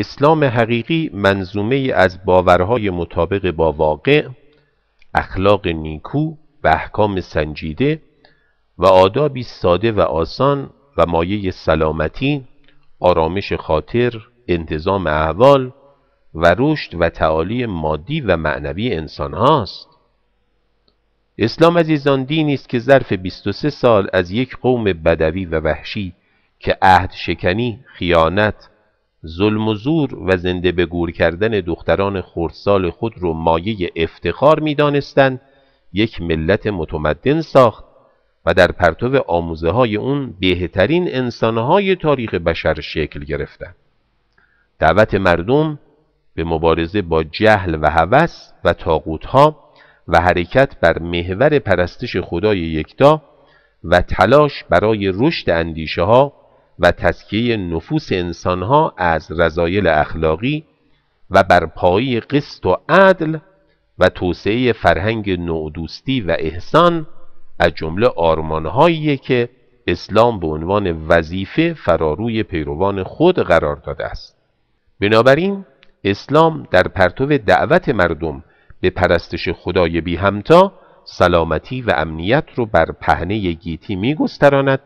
اسلام حقیقی منظومه از باورهای مطابق با واقع، اخلاق نیکو و احکام سنجیده و آدابی ساده و آسان و مایه سلامتی، آرامش خاطر، انتظام احوال و رشد و تعالی مادی و معنوی انسان هاست. اسلام عزیزان دینی است که ظرف 23 سال از یک قوم بدوی و وحشی که عهد شکنی، خیانت، ظلم و زور و زنده به گور کردن دختران خردسال خود رو مایه افتخار میدانستند یک ملت متمدن ساخت و در پرتو آموزه های اون بهترین های تاریخ بشر شکل گرفتند. دعوت مردم به مبارزه با جهل و هوس و ها و حرکت بر محور پرستش خدای یکتا و تلاش برای رشد اندیشه ها و تسکیه نفوس انسانها از رضایل اخلاقی و برپایی قسط و عدل و توسعه فرهنگ نودوستی و احسان از جمله آرمانهایی که اسلام به عنوان وظیفه فراروی پیروان خود قرار داده است بنابراین اسلام در پرتو دعوت مردم به پرستش خدای بی همتا سلامتی و امنیت رو بر پهنه گیتی می گستراند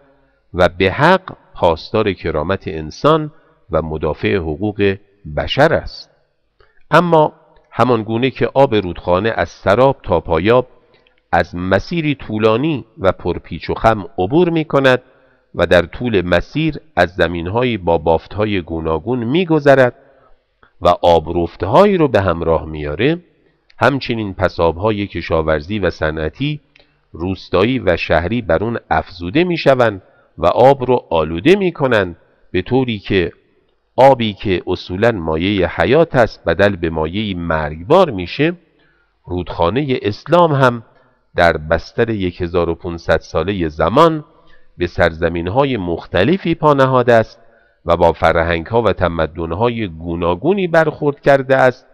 و به حق پاسدار کرامت انسان و مدافع حقوق بشر است اما همان گونه که آب رودخانه از سراب تا پایاب از مسیری طولانی و پرپیچ و خم عبور می کند و در طول مسیر از زمینهایی با بافتهای گوناگون میگذرد و آبرفتهایی رو به همراه میاره همچنین پسابهای کشاورزی و صنعتی روستایی و شهری بر اون افزوده میشوند و آب رو آلوده می کنند به طوری که آبی که اصولا مایه حیات است بدل به مایه مرگبار میشه رودخانه اسلام هم در بستر 1500 ساله زمان به سرزمین های مختلفی پا است و با فرهنگ ها و تمدن های گوناگونی برخورد کرده است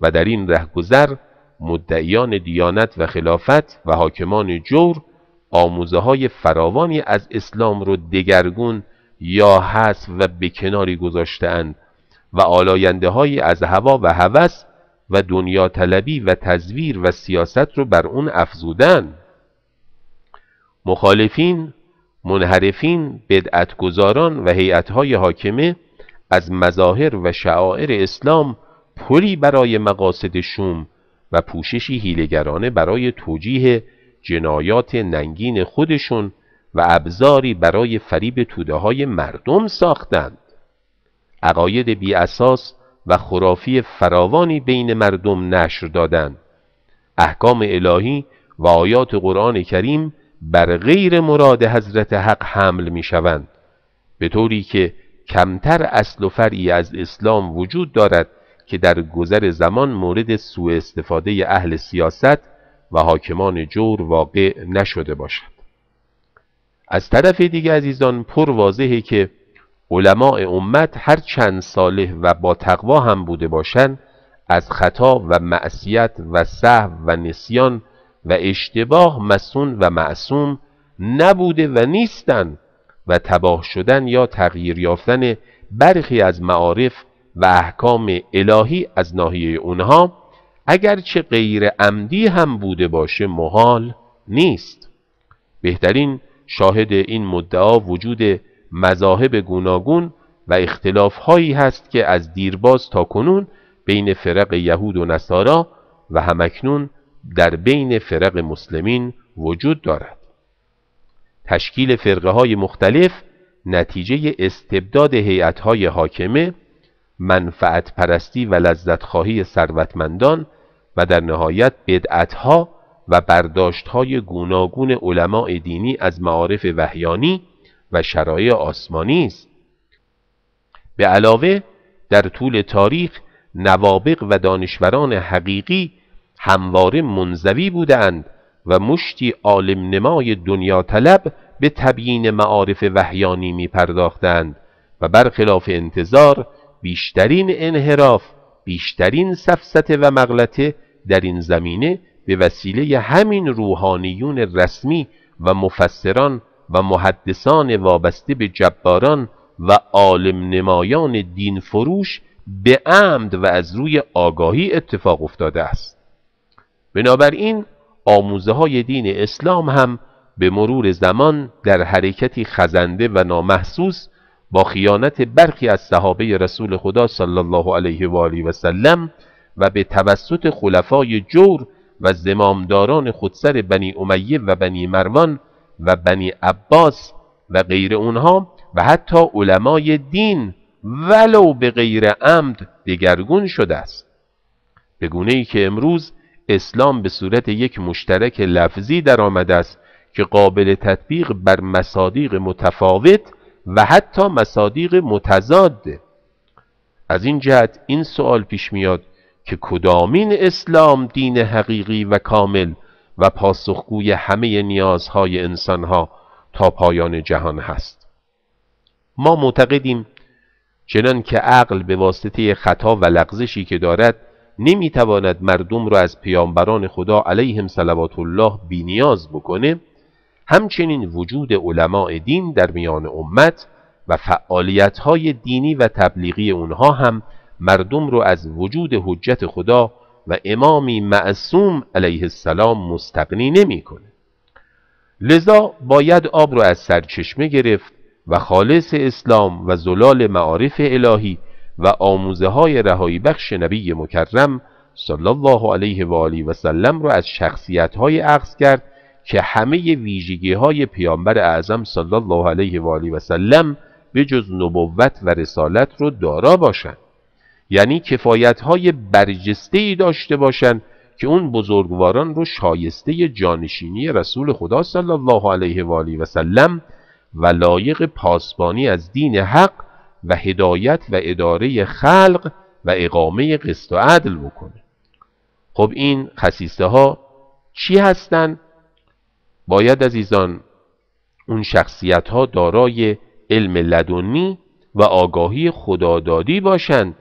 و در این رهگذر مدعیان دیانت و خلافت و حاکمان جور آموزه های فراوانی از اسلام رو دگرگون یا حس و به کناری گذاشتهاند و آلاینده های از هوا و هوس و دنیا تلبی و تزویر و سیاست رو بر اون افزودن مخالفین، منحرفین، بدعتگزاران و هیئت‌های حاکمه از مظاهر و شعائر اسلام پلی برای مقاصد شوم و پوششی هیلگرانه برای توجیه جنایات ننگین خودشون و ابزاری برای فریب توده های مردم ساختند عقاید بی اساس و خرافی فراوانی بین مردم نشر دادند احکام الهی و آیات قرآن کریم بر غیر مراد حضرت حق حمل می شوند به طوری که کمتر اصل و فرعی از اسلام وجود دارد که در گذر زمان مورد سوء استفاده اهل سیاست و حاکمان جور واقع نشده باشد از طرف دیگه عزیزان پر واضحه که علماء امت هر چند صالح و با تقوا هم بوده باشند از خطا و معصیت و سهو و نسیان و اشتباه مسون و معصوم نبوده و نیستن و تباه شدن یا تغییر یافتن برخی از معارف و احکام الهی از ناحیه اونها اگرچه غیر عمدی هم بوده باشه محال نیست بهترین شاهد این مدعا وجود مذاهب گوناگون و اختلافهایی هست که از دیرباز تا کنون بین فرق یهود و نصارا و همکنون در بین فرق مسلمین وجود دارد تشکیل فرقه های مختلف نتیجه استبداد هیئت های حاکمه منفعت پرستی و لذت خواهی ثروتمندان و در نهایت بدعتها و برداشتهای گوناگون علماء دینی از معارف وحیانی و شرایع آسمانی است به علاوه در طول تاریخ نوابق و دانشوران حقیقی همواره منزوی بودند و مشتی عالم نمای دنیا طلب به تبیین معارف وحیانی می پرداختند و برخلاف انتظار بیشترین انحراف بیشترین سفسته و مغلطه در این زمینه به وسیله همین روحانیون رسمی و مفسران و محدثان وابسته به جباران و عالم نمایان دین فروش به عمد و از روی آگاهی اتفاق افتاده است بنابراین آموزه های دین اسلام هم به مرور زمان در حرکتی خزنده و نامحسوس با خیانت برخی از صحابه رسول خدا صلی الله علیه و آله و سلم و به توسط خلفای جور و زمامداران خودسر بنی امیه و بنی مروان و بنی عباس و غیر اونها و حتی علمای دین ولو به غیر عمد دگرگون شده است به گونه ای که امروز اسلام به صورت یک مشترک لفظی در آمده است که قابل تطبیق بر مصادیق متفاوت و حتی مصادیق متضاد از این جهت این سوال پیش میاد که کدامین اسلام دین حقیقی و کامل و پاسخگوی همه نیازهای انسانها تا پایان جهان هست ما معتقدیم چنان که عقل به واسطه خطا و لغزشی که دارد نمیتواند مردم را از پیامبران خدا علیهم صلوات الله بینیاز بکنه همچنین وجود علماء دین در میان امت و فعالیت‌های دینی و تبلیغی اونها هم مردم رو از وجود حجت خدا و امامی معصوم علیه السلام مستقنی نمیکنه. لذا باید آب را از سرچشمه گرفت و خالص اسلام و زلال معارف الهی و آموزه های رهایی بخش نبی مکرم صلی الله علیه و آله و سلم را از شخصیت های عقص کرد که همه ویژگی های پیامبر اعظم صلی الله علیه و آله و سلم به جز نبوت و رسالت رو دارا باشند یعنی کفایت های برجسته ای داشته باشند که اون بزرگواران رو شایسته جانشینی رسول خدا صلی الله علیه و آله و سلم و لایق پاسبانی از دین حق و هدایت و اداره خلق و اقامه قسط و عدل بکنه خب این خصیصه ها چی هستند باید عزیزان اون شخصیت ها دارای علم لدنی و آگاهی خدادادی باشند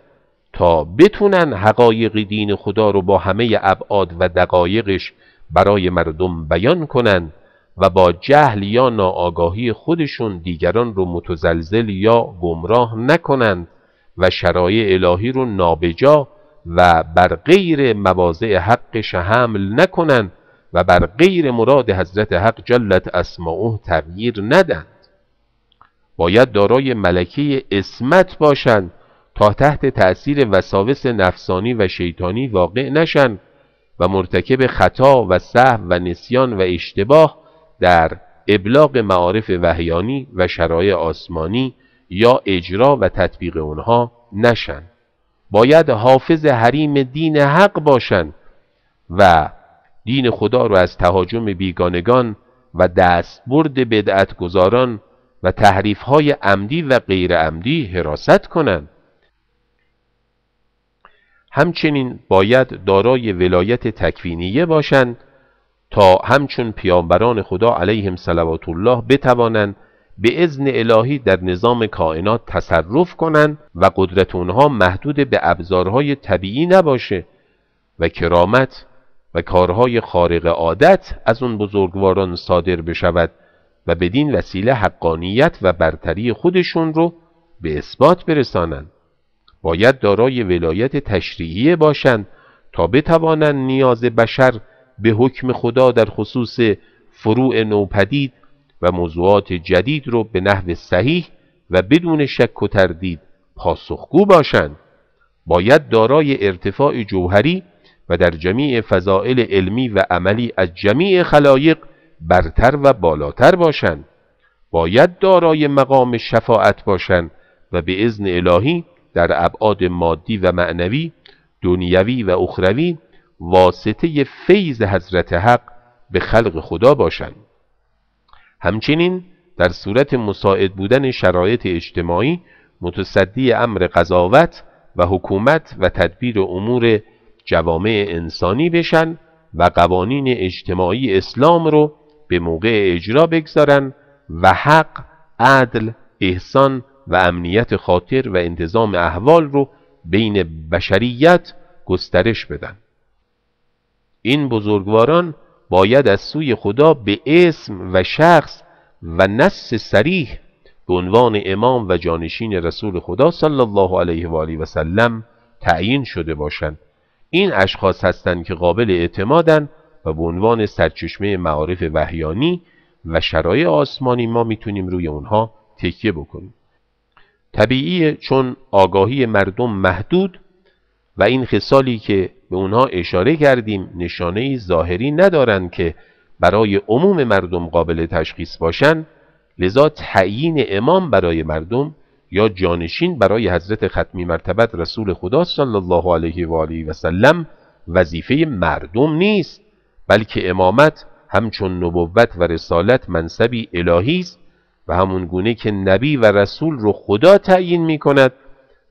تا بتونن حقایق دین خدا رو با همه ابعاد و دقایقش برای مردم بیان کنند و با جهل یا ناآگاهی خودشون دیگران رو متزلزل یا گمراه نکنند و شرایع الهی رو نابجا و بر غیر مواضع حقش حمل نکنند و بر غیر مراد حضرت حق جلت اسماعوه تغییر ندند باید دارای ملکه اسمت باشند تا تحت تأثیر وساوس نفسانی و شیطانی واقع نشند و مرتکب خطا و سهو و نسیان و اشتباه در ابلاغ معارف وحیانی و شرای آسمانی یا اجرا و تطبیق اونها نشن باید حافظ حریم دین حق باشند و دین خدا را از تهاجم بیگانگان و دست دستبرد گذاران و تحریف های عمدی و غیر عمدی حراست کنند. همچنین باید دارای ولایت تکوینیه باشند تا همچون پیامبران خدا علیهم صلوات الله بتوانند به ازن الهی در نظام کائنات تصرف کنند و قدرت اونها محدود به ابزارهای طبیعی نباشه و کرامت و کارهای خارق عادت از اون بزرگواران صادر بشود و بدین وسیله حقانیت و برتری خودشون رو به اثبات برسانند باید دارای ولایت تشریحیه باشند تا بتوانند نیاز بشر به حکم خدا در خصوص فروع نوپدید و موضوعات جدید رو به نحو صحیح و بدون شک و تردید پاسخگو باشند باید دارای ارتفاع جوهری و در جمیع فضائل علمی و عملی از جمیع خلایق برتر و بالاتر باشند باید دارای مقام شفاعت باشند و به اذن الهی در ابعاد مادی و معنوی دنیوی و اخروی واسطه فیض حضرت حق به خلق خدا باشند همچنین در صورت مساعد بودن شرایط اجتماعی متصدی امر قضاوت و حکومت و تدبیر امور جوامع انسانی بشن و قوانین اجتماعی اسلام رو به موقع اجرا بگذارن و حق، عدل، احسان و امنیت خاطر و انتظام احوال رو بین بشریت گسترش بدن این بزرگواران باید از سوی خدا به اسم و شخص و نص سریح به عنوان امام و جانشین رسول خدا صلی الله علیه و آله و سلم تعیین شده باشند این اشخاص هستند که قابل اعتمادن و به عنوان سرچشمه معارف وحیانی و شرایع آسمانی ما میتونیم روی اونها تکیه بکنیم طبیعیه چون آگاهی مردم محدود و این خصالی که به اونها اشاره کردیم نشانه ظاهری ندارند که برای عموم مردم قابل تشخیص باشند لذا تعیین امام برای مردم یا جانشین برای حضرت ختمی مرتبت رسول خدا صلی الله علیه و آله و سلم وظیفه مردم نیست بلکه امامت همچون نبوت و رسالت منصبی الهی است و همون گونه که نبی و رسول رو خدا تعیین می کند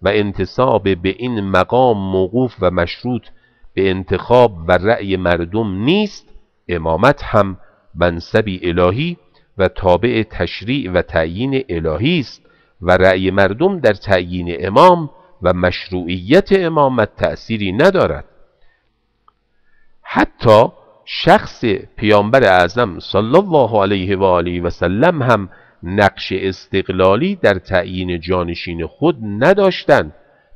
و انتصاب به این مقام موقوف و مشروط به انتخاب و رأی مردم نیست امامت هم منصبی الهی و تابع تشریع و تعیین الهی است و رأی مردم در تعیین امام و مشروعیت امامت تأثیری ندارد حتی شخص پیامبر اعظم صلی الله علیه و آله و سلم هم نقش استقلالی در تعیین جانشین خود نداشتند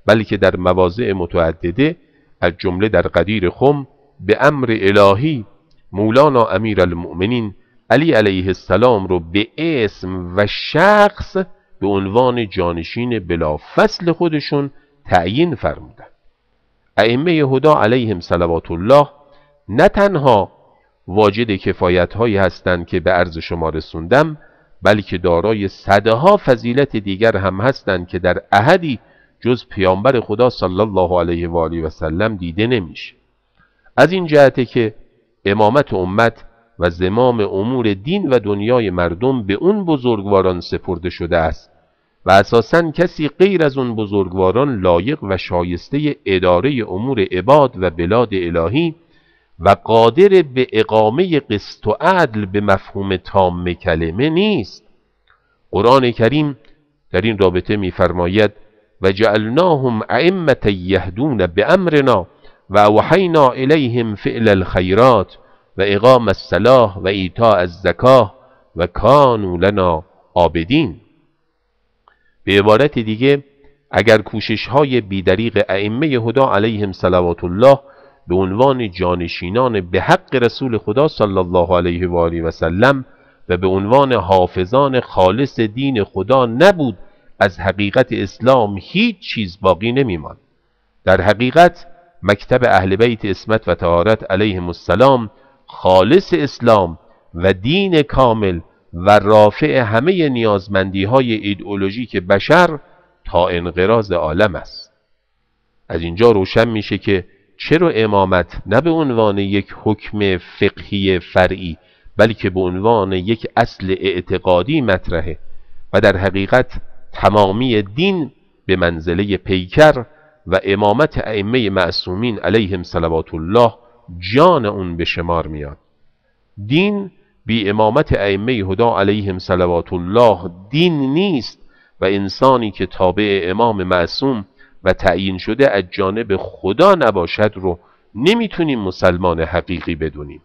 بلکه در مواضع متعدده از جمله در قدیر خم به امر الهی مولانا امیر علی علیه السلام رو به اسم و شخص به عنوان جانشین بلافصل خودشون تعیین فرمودند ائمه هدا علیهم صلوات الله نه تنها واجد کفایت هایی هستند که به عرض شما رسوندم بلکه دارای صدها فضیلت دیگر هم هستند که در احدی جز پیامبر خدا صلی الله علیه و آله و سلم دیده نمیشه از این جهته که امامت امت و زمام امور دین و دنیای مردم به اون بزرگواران سپرده شده است و اساسا کسی غیر از اون بزرگواران لایق و شایسته اداره امور عباد و بلاد الهی و قادر به اقامه قسط و عدل به مفهوم تام کلمه نیست قرآن کریم در این رابطه میفرماید و جعلناهم ائمه یهدون به امرنا و اوحینا الیهم فعل الخیرات و اقام الصلاح و از الزکاه و کانو لنا عابدین به عبارت دیگه اگر کوشش های بیدریق ائمه هدا علیهم صلوات الله به عنوان جانشینان به حق رسول خدا صلی الله علیه و آله و سلم و به عنوان حافظان خالص دین خدا نبود از حقیقت اسلام هیچ چیز باقی نمیماند در حقیقت مکتب اهل بیت اسمت و تهارت علیهم السلام خالص اسلام و دین کامل و رافع همه نیازمندی های ایدئولوژیک بشر تا انقراض عالم است از اینجا روشن میشه که چرا امامت نه به عنوان یک حکم فقهی فرعی بلکه به عنوان یک اصل اعتقادی مطرحه و در حقیقت تمامی دین به منزله پیکر و امامت ائمه معصومین علیهم صلوات الله جان اون به شمار میاد دین بی امامت ائمه هدا علیهم صلوات الله دین نیست و انسانی که تابع امام معصوم و تعیین شده از جانب خدا نباشد رو نمیتونیم مسلمان حقیقی بدونیم